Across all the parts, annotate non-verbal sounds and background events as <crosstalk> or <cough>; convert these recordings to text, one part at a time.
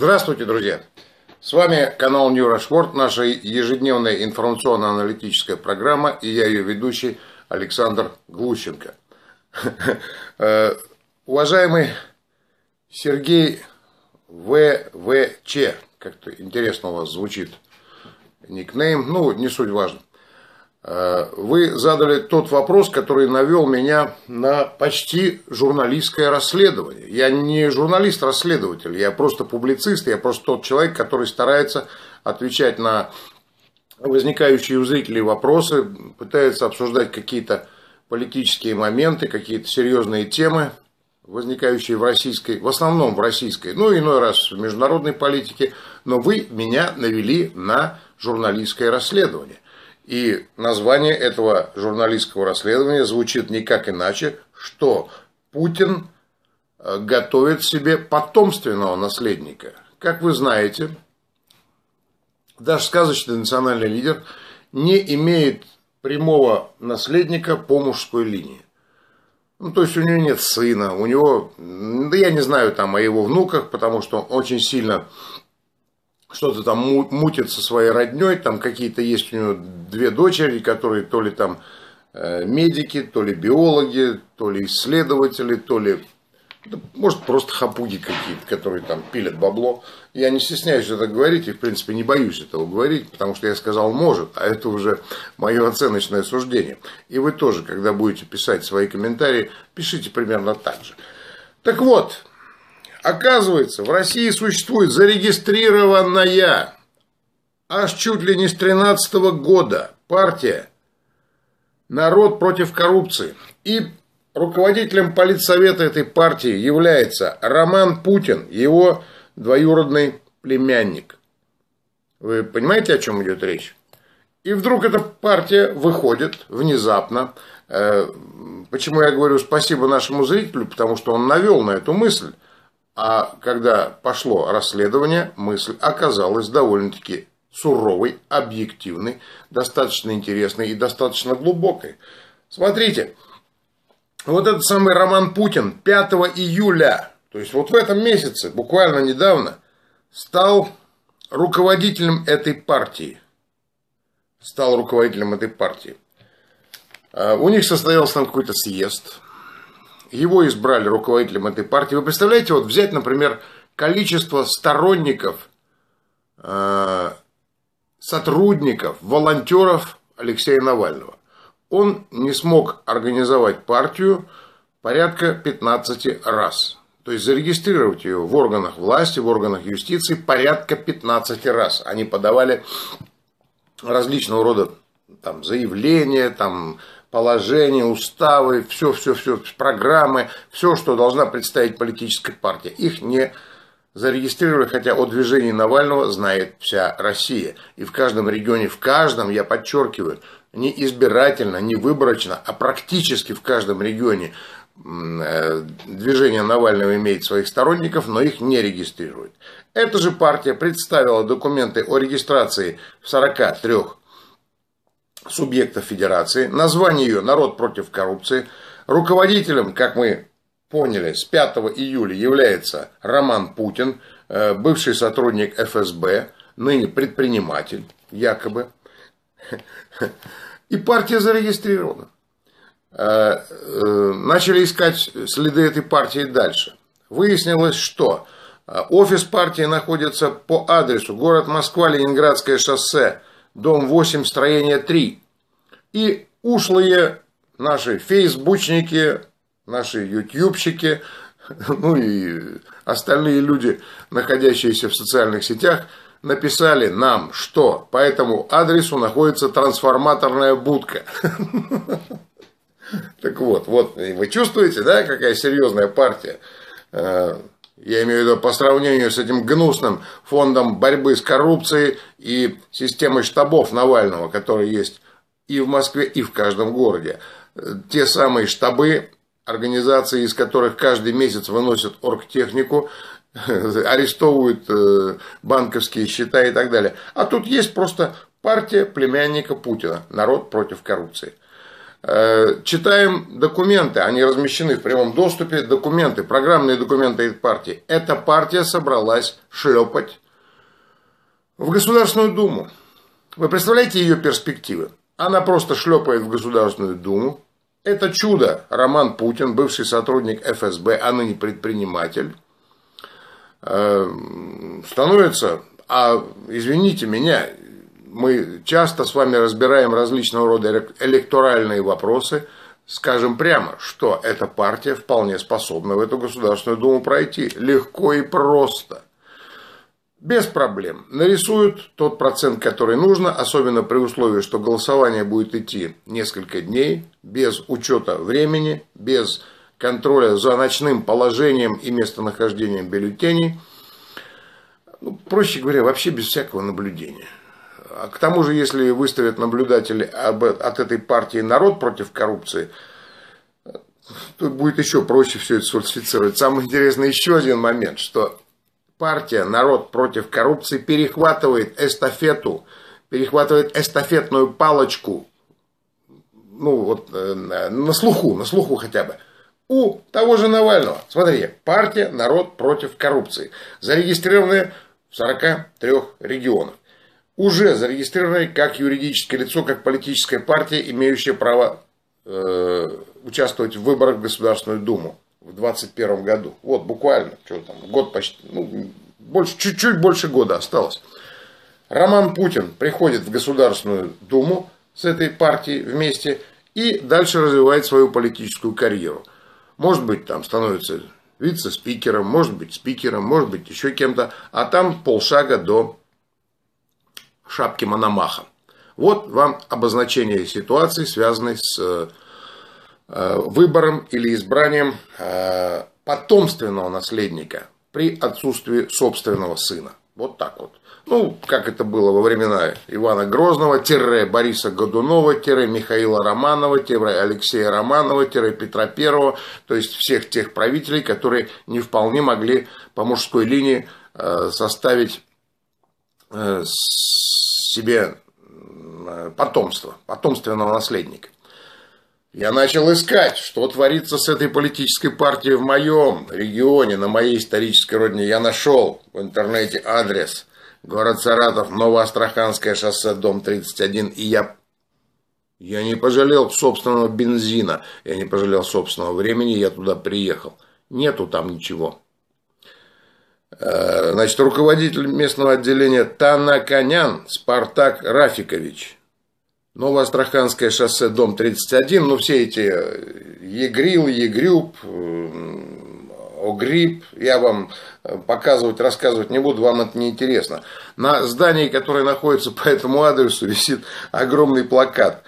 Здравствуйте, друзья! С вами канал Ньюрошпорт, наша ежедневная информационно-аналитическая программа, и я ее ведущий Александр Глущенко. Э, уважаемый Сергей ВВЧ, как-то интересно у вас звучит никнейм, ну, не суть важно. Э, вы задали тот вопрос, который навел меня на почти журналистское расследование. Я не журналист-расследователь, я просто публицист, я просто тот человек, который старается отвечать на возникающие у зрителей вопросы, пытается обсуждать какие-то политические моменты, какие-то серьезные темы, возникающие в российской, в основном в российской, ну иной раз в международной политике, но вы меня навели на журналистское расследование. И название этого журналистского расследования звучит никак иначе, что Путин э, готовит себе потомственного наследника. Как вы знаете, даже сказочный национальный лидер не имеет прямого наследника по мужской линии. Ну, то есть у него нет сына, у него, да я не знаю там о его внуках, потому что он очень сильно что-то там мутит со своей родней, там какие-то есть у него две дочери, которые то ли там э, медики, то ли биологи, то ли исследователи, то ли может просто хапуги какие-то, которые там пилят бабло. Я не стесняюсь это говорить и, в принципе, не боюсь этого говорить, потому что я сказал «может», а это уже мое оценочное суждение. И вы тоже, когда будете писать свои комментарии, пишите примерно так же. Так вот, Оказывается, в России существует зарегистрированная аж чуть ли не с 13 года партия «Народ против коррупции». И руководителем политсовета этой партии является Роман Путин, его двоюродный племянник. Вы понимаете, о чем идет речь? И вдруг эта партия выходит внезапно. Э, почему я говорю спасибо нашему зрителю? Потому что он навел на эту мысль. А когда пошло расследование, мысль оказалась довольно-таки суровой, объективной, достаточно интересной и достаточно глубокой. Смотрите, вот этот самый Роман Путин 5 июля, то есть вот в этом месяце, буквально недавно, стал руководителем этой партии. Стал руководителем этой партии. А, у них состоялся там какой-то съезд, его избрали руководителем этой партии. Вы представляете, вот взять, например, количество сторонников, э, сотрудников, волонтеров Алексея Навального. Он не смог организовать партию порядка 15 раз. То есть зарегистрировать ее в органах власти, в органах юстиции порядка 15 раз. Они подавали различного рода там заявления, там положения, уставы, все-все-все, программы, все, что должна представить политическая партия. Их не зарегистрировали, хотя о движении Навального знает вся Россия. И в каждом регионе, в каждом, я подчеркиваю, не избирательно, не выборочно, а практически в каждом регионе э, движение Навального имеет своих сторонников, но их не регистрирует. Эта же партия представила документы о регистрации в 43 субъекта федерации, название ее «Народ против коррупции». Руководителем, как мы поняли, с 5 июля является Роман Путин, э, бывший сотрудник ФСБ, ныне предприниматель, якобы. И партия зарегистрирована. Э, э, начали искать следы этой партии дальше. Выяснилось, что офис партии находится по адресу город Москва, Ленинградское шоссе, дом 8, строение 3. И ушлые наши фейсбучники, наши ютьюбщики, <laughs> ну и остальные люди, находящиеся в социальных сетях, написали нам, что по этому адресу находится трансформаторная будка. <laughs> Так вот, вот вы чувствуете, да, какая серьезная партия. Э, я имею в виду по сравнению с этим гнусным фондом борьбы с коррупцией и системой штабов Навального, которые есть и в Москве, и в каждом городе. Те самые штабы, организации, из которых каждый месяц выносят оргтехнику, <laughs> арестовывают э, банковские счета и так далее. А тут есть просто партия племянника Путина «Народ против коррупции». Э, читаем документы, они размещены в прямом доступе, документы, программные документы этой партии. Эта партия собралась шлепать в Государственную Думу. Вы представляете ее перспективы? Она просто шлепает в Государственную Думу. Это чудо Роман Путин, бывший сотрудник ФСБ, а ныне предприниматель, э, становится, а извините меня, мы часто с вами разбираем различного рода электоральные вопросы. Скажем прямо, что эта партия вполне способна в эту Государственную Думу пройти легко и просто. Без проблем. Нарисуют тот процент, который нужно, особенно при условии, что голосование будет идти несколько дней, без учета времени, без контроля за ночным положением и местонахождением бюллетеней. Ну, проще говоря, вообще без всякого наблюдения. А к тому же, если выставят наблюдатели об, от этой партии народ против коррупции, то будет еще проще все это сфальсифицировать. Самое интересное еще один момент, что партия народ против коррупции перехватывает эстафету, перехватывает эстафетную палочку, ну вот э, на слуху, на слуху хотя бы, у того же Навального. Смотрите, партия народ против коррупции, зарегистрированная в 43 регионах уже зарегистрированной как юридическое лицо, как политическая партия, имеющая право э, участвовать в выборах в Государственную Думу в 2021 году. Вот, буквально, что там, год почти, ну, больше, чуть-чуть больше года осталось. Роман Путин приходит в Государственную Думу с этой партией вместе и дальше развивает свою политическую карьеру. Может быть, там становится вице-спикером, может быть, спикером, может быть, еще кем-то, а там полшага до шапки Мономаха. Вот вам обозначение ситуации, связанной с э, э, выбором или избранием э, потомственного наследника при отсутствии собственного сына. Вот так вот. Ну, как это было во времена Ивана Грозного, тире Бориса Годунова, тире Михаила Романова, тире Алексея Романова, тире Петра Первого, то есть всех тех правителей, которые не вполне могли по мужской линии составить Э, себе э, потомство, потомственного наследника. Я начал искать, что творится с этой политической партией в моем регионе, на моей исторической родине. Я нашел в интернете адрес город Саратов, Новоастраханское шоссе, дом 31, и я я не пожалел собственного бензина, я не пожалел собственного времени, я туда приехал. Нету там ничего. Э, значит, руководитель местного отделения Танаканян Спартак Рафикович. Новоастраханское шоссе, дом 31. Ну, все эти э, Егрил, Егрюб, огрип. Я вам э, показывать, рассказывать не буду, вам это неинтересно. На здании, которое находится по этому адресу, <laughs> висит огромный плакат.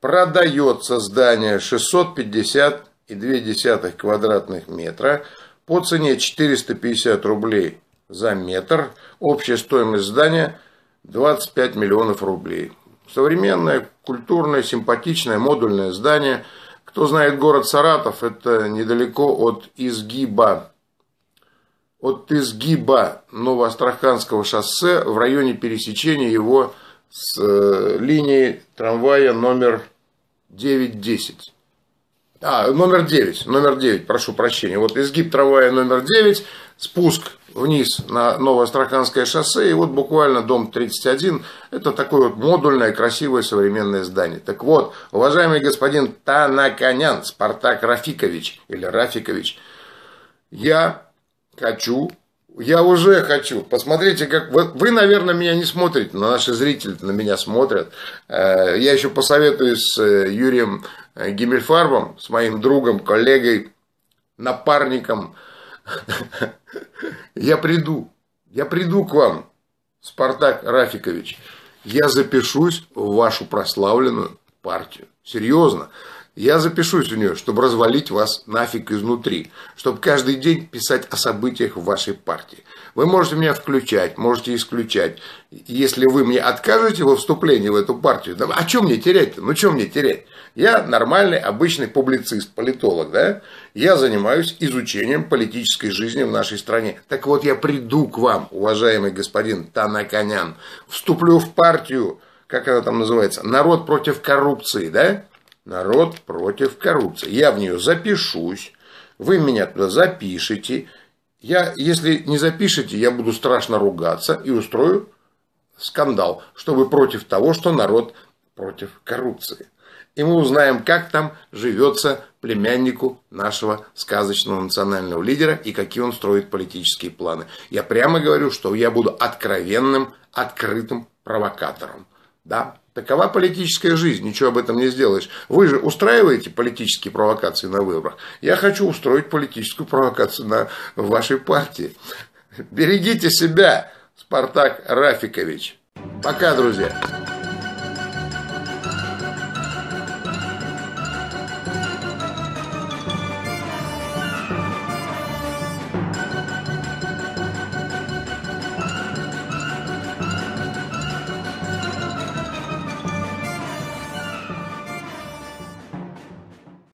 Продается здание 650,2 квадратных метра – по цене 450 рублей за метр. Общая стоимость здания 25 миллионов рублей. Современное, культурное, симпатичное, модульное здание. Кто знает город Саратов, это недалеко от изгиба. От изгиба Новоастраханского шоссе в районе пересечения его с э, линией трамвая номер 910. А, номер 9, номер 9, прошу прощения. Вот изгиб трамвая номер 9, спуск вниз на Новоастраханское шоссе, и вот буквально дом 31, это такое вот модульное, красивое современное здание. Так вот, уважаемый господин Танаканян, Спартак Рафикович, или Рафикович, я хочу я уже хочу. Посмотрите, как вы, вы, наверное, меня не смотрите, но наши зрители на меня смотрят. Э, я еще посоветуюсь с э, Юрием э, Гимельфарбом, с моим другом, коллегой, напарником. <laughs> Я приду. Я приду к вам, Спартак Рафикович. Я запишусь в вашу прославленную партию. Серьезно. Я запишусь у нее, чтобы развалить вас нафиг изнутри, чтобы каждый день писать о событиях в вашей партии. Вы можете меня включать, можете исключать. Если вы мне откажете во вступлении в эту партию, да, а что мне терять-то? Ну, что мне терять? Я нормальный, обычный публицист, политолог, да? Я занимаюсь изучением политической жизни в нашей стране. Так вот, я приду к вам, уважаемый господин Танаканян, вступлю в партию, как она там называется, «Народ против коррупции», да? народ против коррупции. Я в нее запишусь, вы меня туда запишете. Я, если не запишете, я буду страшно ругаться и устрою скандал, чтобы против того, что народ против коррупции. И мы узнаем, как там живется племяннику нашего сказочного национального лидера и какие он строит политические планы. Я прямо говорю, что я буду откровенным, открытым провокатором. Да, Такова политическая жизнь, ничего об этом не сделаешь. Вы же устраиваете политические провокации на выборах. Я хочу устроить политическую провокацию на вашей партии. Берегите себя, Спартак Рафикович. Пока, друзья.